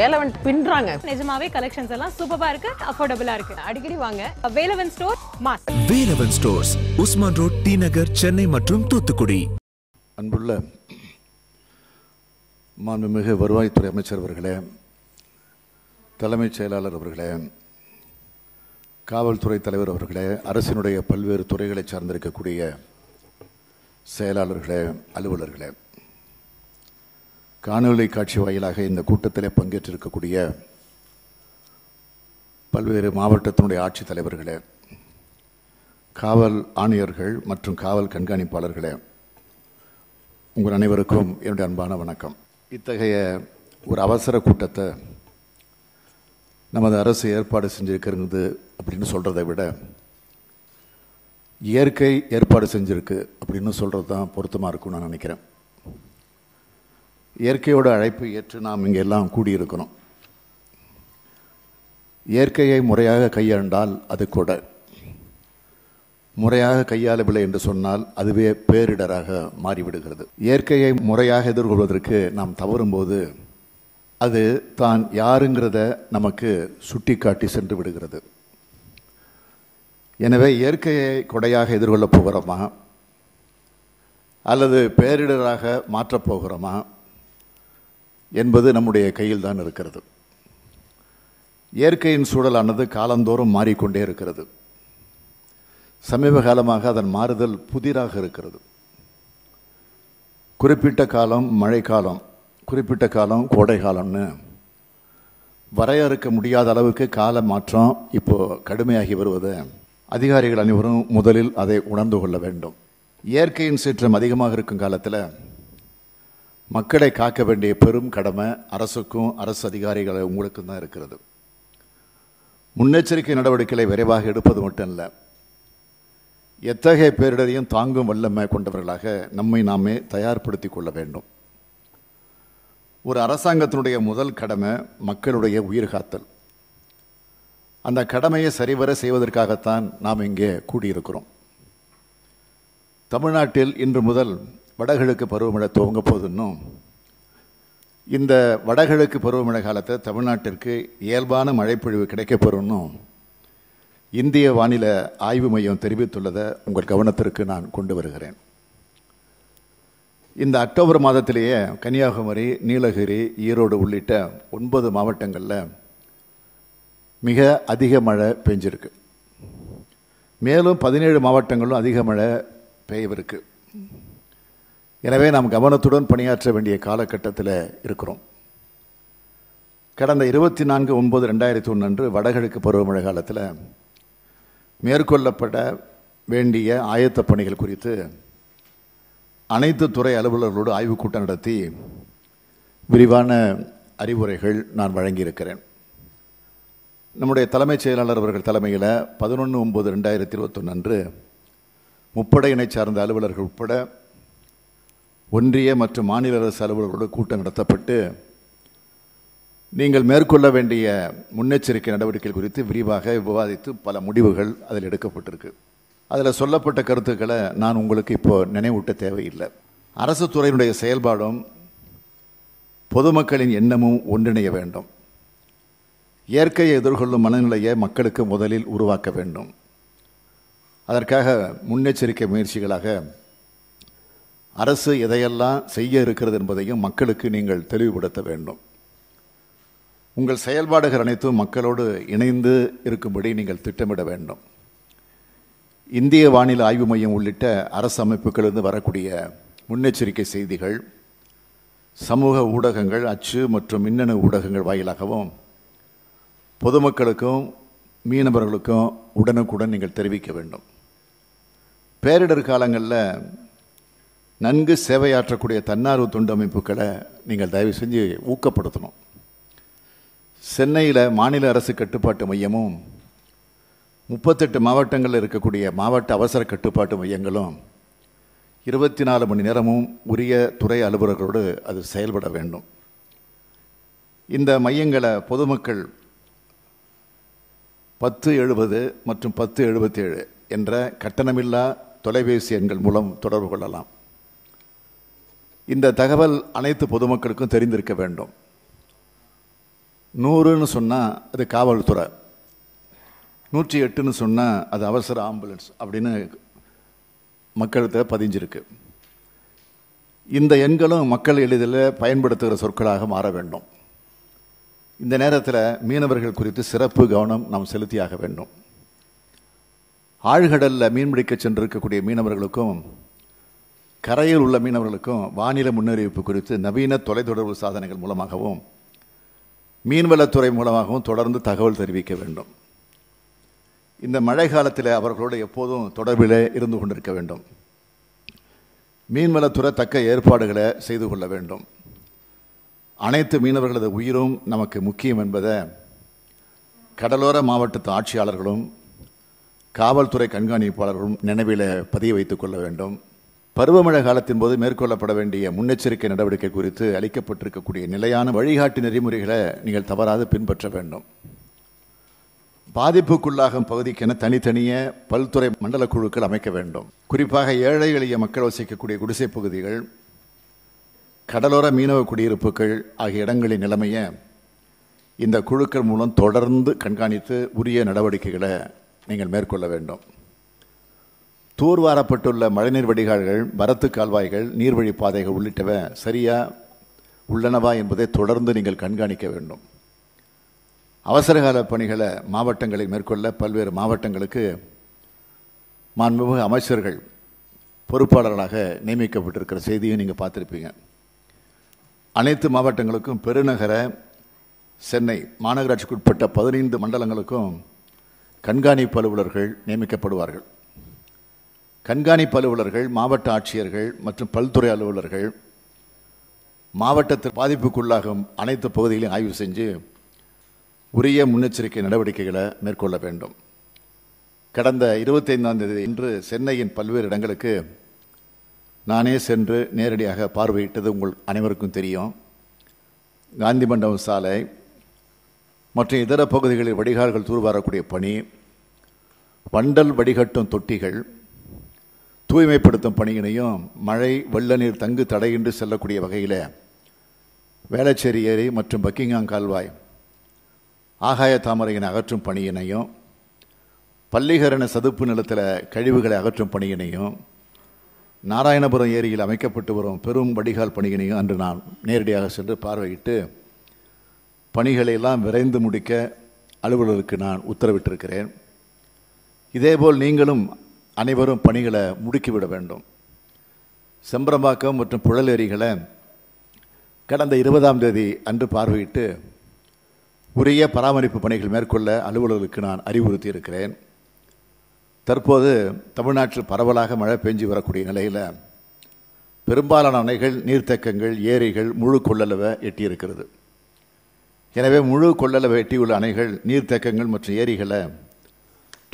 வேலவன் பின்றாங்க நிஜமாவே கலெக்ஷன்ஸ் எல்லாம் சூப்பரா இருக்கு அஃபோர்டபுளா இருக்கு அடிக்கடி வாங்க Velavan store mass Velavan stores Usman road T Nagar Chennai மற்றும் தூத்துக்குடி அன்புள்ள மாண்புமிகு வருவாய்த்துறை அமைச்சர் அவர்களே தலைமைச் செயலாளர் அவர்களே காவல்துறை தலைவர் அவர்களே அரசினுடைய பல்வேறு துறைகளை சார்ந்திருக்கக்கூடிய செயலாளர்களே அலுவலர்களே காணொலி காட்சி வாயிலாக இந்த கூட்டத்தில் பங்கேற்றிருக்கக்கூடிய பல்வேறு மாவட்டத்தினுடைய ஆட்சித்தலைவர்களே காவல் ஆணையர்கள் மற்றும் காவல் கண்காணிப்பாளர்களே உங்கள் அனைவருக்கும் என்னுடைய அன்பான வணக்கம் இத்தகைய ஒரு அவசர கூட்டத்தை நமது அரசு ஏற்பாடு செஞ்சுருக்கிறது அப்படின்னு சொல்கிறத விட இயற்கை ஏற்பாடு செஞ்சுருக்கு அப்படின்னு சொல்கிறது தான் பொருத்தமாக இருக்கும்னு நான் நினைக்கிறேன் இயற்கையோட அழைப்பு ஏற்று நாம் இங்கே எல்லாம் கூடியிருக்கிறோம் இயற்கையை முறையாக கையாண்டால் அது கொடை முறையாக கையாளவில்லை என்று சொன்னால் அதுவே பேரிடராக மாறிவிடுகிறது இயற்கையை முறையாக எதிர்கொள்வதற்கு நாம் தவறும்போது அது தான் யாருங்கிறத நமக்கு சுட்டி காட்டி சென்று விடுகிறது எனவே இயற்கையை கொடையாக எதிர்கொள்ளப் போகிறோமா அல்லது பேரிடராக மாற்றப் போகிறோமா என்பது நம்முடைய கையில் தான் இருக்கிறது இயற்கையின் சூழலானது காலந்தோறும் மாறிக்கொண்டே இருக்கிறது சமீப காலமாக அதன் மாறுதல் புதிராக இருக்கிறது குறிப்பிட்ட காலம் மழைக்காலம் குறிப்பிட்ட காலம் கோடை காலம்னு வரையறுக்க முடியாத அளவுக்கு கால மாற்றம் இப்போது கடுமையாகி வருவது அதிகாரிகள் அனைவரும் முதலில் அதை உணர்ந்து கொள்ள வேண்டும் இயற்கையின் சீற்றம் அதிகமாக இருக்கும் காலத்தில் மக்களை காக்க வேண்டிய பெரும் கடமை அரசுக்கும் அரசு அதிகாரிகளை உங்களுக்கும் தான் இருக்கிறது முன்னெச்சரிக்கை நடவடிக்கைகளை விரைவாக எடுப்பது மட்டும் இல்லை எத்தகைய பேரிடரையும் தாங்கும் வல்லமை கொண்டவர்களாக நம்மை நாமே தயார்படுத்தி கொள்ள வேண்டும் ஒரு அரசாங்கத்தினுடைய முதல் கடமை மக்களுடைய உயிர் காத்தல் அந்த கடமையை சரிவர செய்வதற்காகத்தான் நாம் இங்கே கூடியிருக்கிறோம் தமிழ்நாட்டில் இன்று முதல் வடகிழக்கு பருவமழை துவங்க போதுன்னும் இந்த வடகிழக்கு பருவமழை காலத்தில் தமிழ்நாட்டிற்கு இயல்பான மழைப்பொழிவு கிடைக்கப்பெறும்னும் இந்திய வானிலை ஆய்வு மையம் தெரிவித்துள்ளதை உங்கள் கவனத்திற்கு நான் கொண்டு வருகிறேன் இந்த அக்டோபர் மாதத்திலேயே கன்னியாகுமரி நீலகிரி ஈரோடு உள்ளிட்ட ஒன்பது மாவட்டங்களில் மிக அதிக மழை பெஞ்சிருக்கு மேலும் பதினேழு மாவட்டங்களும் அதிக மழை பெய்யவிருக்கு எனவே நாம் கவனத்துடன் பணியாற்ற வேண்டிய காலகட்டத்தில் இருக்கிறோம் கடந்த இருபத்தி நான்கு ஒன்பது ரெண்டாயிரத்தி ஒன்று அன்று வடகிழக்கு பருவமழை காலத்தில் மேற்கொள்ளப்பட வேண்டிய ஆயத்த பணிகள் குறித்து அனைத்து துறை அலுவலர்களோடு ஆய்வுக் கூட்டம் நடத்தி விரிவான அறிவுரைகள் நான் வழங்கியிருக்கிறேன் நம்முடைய தலைமைச் செயலாளர் அவர்கள் தலைமையில் பதினொன்று ஒம்பது ரெண்டாயிரத்தி இருபத்தொன்று அன்று முப்படையினை சார்ந்த அலுவலர்கள் உட்பட ஒன்றிய மற்றும் மாநில அரசு அலுவலர்களோடு கூட்டம் நடத்தப்பட்டு நீங்கள் மேற்கொள்ள வேண்டிய முன்னெச்சரிக்கை நடவடிக்கைகள் குறித்து விரிவாக விவாதித்து பல முடிவுகள் அதில் எடுக்கப்பட்டிருக்கு அதில் சொல்லப்பட்ட கருத்துக்களை நான் உங்களுக்கு இப்போ நினைவூட்ட தேவையில்லை அரசு துறையினுடைய செயல்பாடும் பொதுமக்களின் எண்ணமும் ஒன்றிணைய வேண்டும் இயற்கையை எதிர்கொள்ளும் மனநிலையை மக்களுக்கு முதலில் உருவாக்க வேண்டும் அதற்காக முன்னெச்சரிக்கை முயற்சிகளாக அரசு எதையெல்லாம் செய்ய இருக்கிறது என்பதையும் மக்களுக்கு நீங்கள் தெளிவுபடுத்த வேண்டும் உங்கள் செயல்பாடுகள் அனைத்தும் மக்களோடு இணைந்து இருக்கும்படி நீங்கள் திட்டமிட வேண்டும் இந்திய வானிலை ஆய்வு மையம் உள்ளிட்ட அரசு அமைப்புகளிலிருந்து வரக்கூடிய முன்னெச்சரிக்கை செய்திகள் சமூக ஊடகங்கள் அச்சு மற்றும் மின்னணு ஊடகங்கள் வாயிலாகவும் பொதுமக்களுக்கும் மீனவர்களுக்கும் உடனுக்குடன் நீங்கள் தெரிவிக்க வேண்டும் பேரிடர் காலங்களில் நன்கு சேவையாற்றக்கூடிய தன்னார்வ தொண்டு அமைப்புகளை நீங்கள் தயவு செஞ்சு ஊக்கப்படுத்தணும் சென்னையில் மாநில அரசு கட்டுப்பாட்டு மையமும் முப்பத்தெட்டு மாவட்டங்களில் இருக்கக்கூடிய மாவட்ட அவசர கட்டுப்பாட்டு மையங்களும் இருபத்தி நாலு மணி நேரமும் உரிய துறை அலுவலர்களோடு அது செயல்பட வேண்டும் இந்த மையங்களை பொதுமக்கள் பத்து எழுபது மற்றும் பத்து எழுபத்தேழு என்ற கட்டணமில்லா தொலைபேசி எண்கள் மூலம் தொடர்பு கொள்ளலாம் இந்த தகவல் அனைத்து பொதுமக்களுக்கும் தெரிந்திருக்க வேண்டும் நூறுன்னு சொன்னால் அது காவல்துறை நூற்றி எட்டுன்னு சொன்னால் அது அவசர ஆம்புலன்ஸ் அப்படின்னு மக்களுக்கு பதிஞ்சிருக்கு இந்த எண்களும் மக்கள் எளிதில் பயன்படுத்துகிற சொற்களாக மாற வேண்டும் இந்த நேரத்தில் மீனவர்கள் குறித்து சிறப்பு கவனம் நாம் செலுத்தியாக வேண்டும் ஆழ்கடலில் மீன்பிடிக்க சென்றிருக்கக்கூடிய மீனவர்களுக்கும் கரையில் உள்ள மீனவர்களுக்கும் வானிலை முன்னறிவிப்பு குறித்து நவீன தொலைத்தொடர்பு சாதனைகள் மூலமாகவும் மீன்வளத்துறை மூலமாகவும் தொடர்ந்து தகவல் தெரிவிக்க வேண்டும் இந்த மழை காலத்தில் அவர்களோடு எப்போதும் தொடர்பில் இருந்து கொண்டிருக்க வேண்டும் மீன்வளத்துறை தக்க ஏற்பாடுகளை செய்து கொள்ள வேண்டும் அனைத்து மீனவர்களது உயிரும் நமக்கு முக்கியம் என்பதை கடலோர மாவட்டத்து ஆட்சியாளர்களும் காவல்துறை கண்காணிப்பாளர்களும் நினைவில் பதிய வைத்துக் கொள்ள வேண்டும் பருவமழை காலத்தின் போது மேற்கொள்ளப்பட வேண்டிய முன்னெச்சரிக்கை நடவடிக்கை குறித்து அளிக்கப்பட்டிருக்கக்கூடிய நிலையான வழிகாட்டு நெறிமுறைகளை நீங்கள் தவறாது பின்பற்ற வேண்டும் பாதிப்புக்குள்ளாகும் பகுதிக்கென தனித்தனிய பல்துறை மண்டல குழுக்கள் அமைக்க வேண்டும் குறிப்பாக ஏழை எளிய மக்கள் வசிக்கக்கூடிய குடிசை பகுதிகள் கடலோர மீனவ குடியிருப்புகள் ஆகிய இடங்களின் நிலைமையை இந்த குழுக்கள் மூலம் தொடர்ந்து கண்காணித்து உரிய நடவடிக்கைகளை நீங்கள் மேற்கொள்ள வேண்டும் தூர்வாரப்பட்டுள்ள மழைநீர் வடிகால்கள் வரத்து கால்வாய்கள் நீர்வழி பாதைகள் உள்ளிட்டவை சரியாக உள்ளனவா என்பதை தொடர்ந்து நீங்கள் கண்காணிக்க வேண்டும் அவசரகால பணிகளை மாவட்டங்களை மேற்கொள்ள பல்வேறு மாவட்டங்களுக்கு மாண்புமிகு அமைச்சர்கள் பொறுப்பாளர்களாக நியமிக்கப்பட்டிருக்கிற செய்தியும் நீங்கள் பார்த்துருப்பீங்க அனைத்து மாவட்டங்களுக்கும் பெருநகர சென்னை மாநகராட்சிக்குட்பட்ட பதினைந்து மண்டலங்களுக்கும் கண்காணிப்பு அலுவலர்கள் நியமிக்கப்படுவார்கள் கண்காணிப்பு அலுவலர்கள் மாவட்ட ஆட்சியர்கள் மற்றும் பல்துறை அலுவலர்கள் மாவட்டத்தில் பாதிப்புக்குள்ளாகும் அனைத்து பகுதிகளையும் ஆய்வு செஞ்சு உரிய முன்னெச்சரிக்கை நடவடிக்கைகளை மேற்கொள்ள வேண்டும் கடந்த இருபத்தைந்தாம் தேதி இன்று சென்னையின் பல்வேறு இடங்களுக்கு நானே சென்று நேரடியாக பார்வையிட்டது உங்கள் அனைவருக்கும் தெரியும் காந்தி மண்டபம் சாலை மற்றும் இதர பகுதிகளில் வடிகால்கள் தூர்வாரக்கூடிய பணி வண்டல் வடிகட்டும் தொட்டிகள் தூய்மைப்படுத்தும் பணியினையும் மழை வெள்ள நீர் தங்கு தடையின்றி செல்லக்கூடிய வகையில் வேளச்சேரி ஏரி மற்றும் பக்கிங்காம் கால்வாய் ஆகாய தாமரையினை அகற்றும் பணியினையும் பள்ளிகரண சதுப்பு நிலத்தில் கழிவுகளை அகற்றும் பணியினையும் நாராயணபுரம் ஏரியில் அமைக்கப்பட்டு வரும் பெரும் வடிகால் பணியினையும் அன்று நான் நேரடியாக சென்று பார்வையிட்டு பணிகளை எல்லாம் விரைந்து முடிக்க அலுவலருக்கு நான் உத்தரவிட்டிருக்கிறேன் இதேபோல் நீங்களும் அனைவரும் பணிகளை முடுக்கிவிட வேண்டும் செம்பரம்பாக்கம் மற்றும் புழலேரிகளை கடந்த இருபதாம் தேதி அன்று பார்வையிட்டு உரிய பராமரிப்பு பணிகள் மேற்கொள்ள அலுவலர்களுக்கு நான் அறிவுறுத்தி இருக்கிறேன் தற்போது தமிழ்நாட்டில் பரவலாக மழை பெஞ்சு வரக்கூடிய நிலையில் பெரும்பாலான அணைகள் நீர்த்தக்கங்கள் ஏரிகள் முழு கொள்ளளவை எட்டியிருக்கிறது எனவே முழு கொள்ளளவை எட்டியுள்ள அணைகள் நீர்த்தக்கங்கள் மற்றும் ஏரிகளை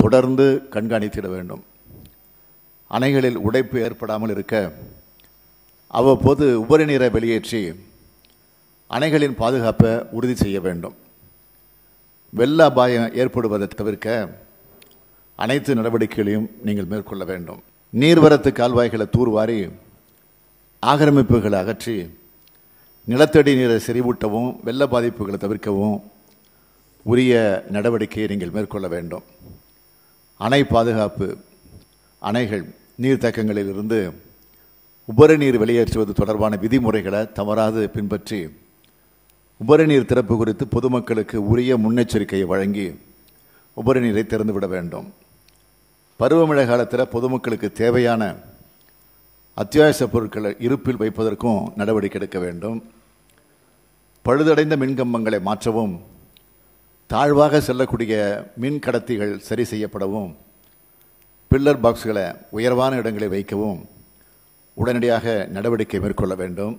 தொடர்ந்து கண்காணித்திட வேண்டும் அணைகளில் உடைப்பு ஏற்படாமல் இருக்க அவ்வப்போது உபரி நீரை வெளியேற்றி அணைகளின் பாதுகாப்பை உறுதி செய்ய வேண்டும் வெள்ள அபாயம் ஏற்படுவதை தவிர்க்க அனைத்து நடவடிக்கைகளையும் நீங்கள் மேற்கொள்ள வேண்டும் நீர்வரத்து கால்வாய்களை தூர்வாரி ஆக்கிரமிப்புகளை அகற்றி நிலத்தடி நீரை செறிவூட்டவும் வெள்ள பாதிப்புகளை தவிர்க்கவும் உரிய நடவடிக்கையை நீங்கள் மேற்கொள்ள வேண்டும் அணை பாதுகாப்பு அணைகள் இருந்து உபரி நீர் வெளியேற்றுவது தொடர்பான விதிமுறைகளை தவறாது பின்பற்றி உபரி நீர் திறப்பு குறித்து பொதுமக்களுக்கு உரிய முன்னெச்சரிக்கையை வழங்கி உபரி நீரை திறந்துவிட வேண்டும் பருவமழை காலத்தில் பொதுமக்களுக்கு தேவையான அத்தியாவசிய பொருட்களை இருப்பில் வைப்பதற்கும் நடவடிக்கை எடுக்க வேண்டும் பழுதடைந்த மின்கம்பங்களை மாற்றவும் தாழ்வாக செல்லக்கூடிய மின் கடத்திகள் சரி செய்யப்படவும் பில்லர் பாக்ஸ்களை உயர்வான இடங்களில் வைக்கவும் உடனடியாக நடவடிக்கை மேற்கொள்ள வேண்டும்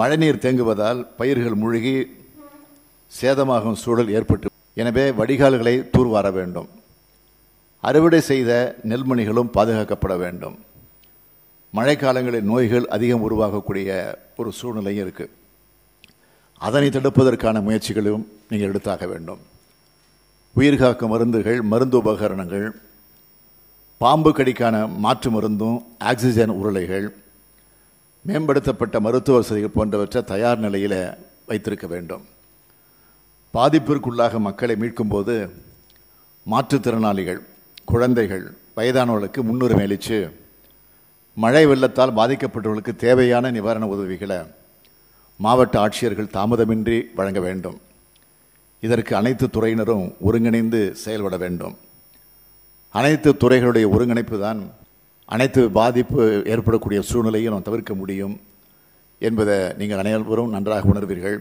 மழைநீர் தேங்குவதால் பயிர்கள் மூழ்கி சேதமாகும் சூழல் ஏற்பட்டு எனவே வடிகால்களை தூர்வார வேண்டும் அறுவடை செய்த நெல்மணிகளும் பாதுகாக்கப்பட வேண்டும் மழைக்காலங்களில் நோய்கள் அதிகம் உருவாகக்கூடிய ஒரு சூழ்நிலையும் இருக்குது அதனை தடுப்பதற்கான முயற்சிகளும் நீங்கள் எடுத்தாக வேண்டும் உயிர்காக்கும் மருந்துகள் மருந்து உபகரணங்கள் பாம்பு கடிக்கான மாற்று மருந்தும் ஆக்சிஜன் உருளைகள் மேம்படுத்தப்பட்ட மருத்துவ வசதிகள் போன்றவற்றை தயார் நிலையில் வைத்திருக்க வேண்டும் பாதிப்பிற்குள்ளாக மக்களை மீட்கும்போது மாற்றுத்திறனாளிகள் குழந்தைகள் வயதானவர்களுக்கு முன்னுரிமை அளித்து மழை வெள்ளத்தால் பாதிக்கப்பட்டவர்களுக்கு தேவையான நிவாரண உதவிகளை மாவட்ட ஆட்சியர்கள் தாமதமின்றி வழங்க வேண்டும் இதற்கு அனைத்து துறையினரும் ஒருங்கிணைந்து செயல்பட வேண்டும் அனைத்து துறைகளுடைய ஒருங்கிணைப்பு தான் அனைத்து பாதிப்பு ஏற்படக்கூடிய சூழ்நிலையும் நாம் தவிர்க்க முடியும் என்பதை நீங்கள் அனைவரும் நன்றாக உணர்வீர்கள்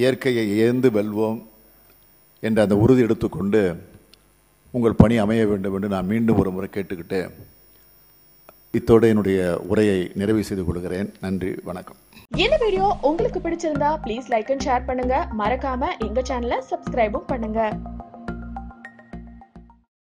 இயற்கையை ஏந்து வெல்வோம் என்ற அந்த உறுதி எடுத்துக்கொண்டு உங்கள் பணி அமைய வேண்டும் என்று நான் மீண்டும் ஒரு முறை கேட்டுக்கிட்டு இத்தோடு என்னுடைய உரையை நிறைவு செய்து கொள்கிறேன் நன்றி வணக்கம் இந்த வீடியோ உங்களுக்கு பிடிச்சிருந்தா ப்ளீஸ் லைக் அண்ட் ஷேர் பண்ணுங்க மறக்காம எங்க சேனலை சப்ஸ்கிரைபும் பண்ணுங்க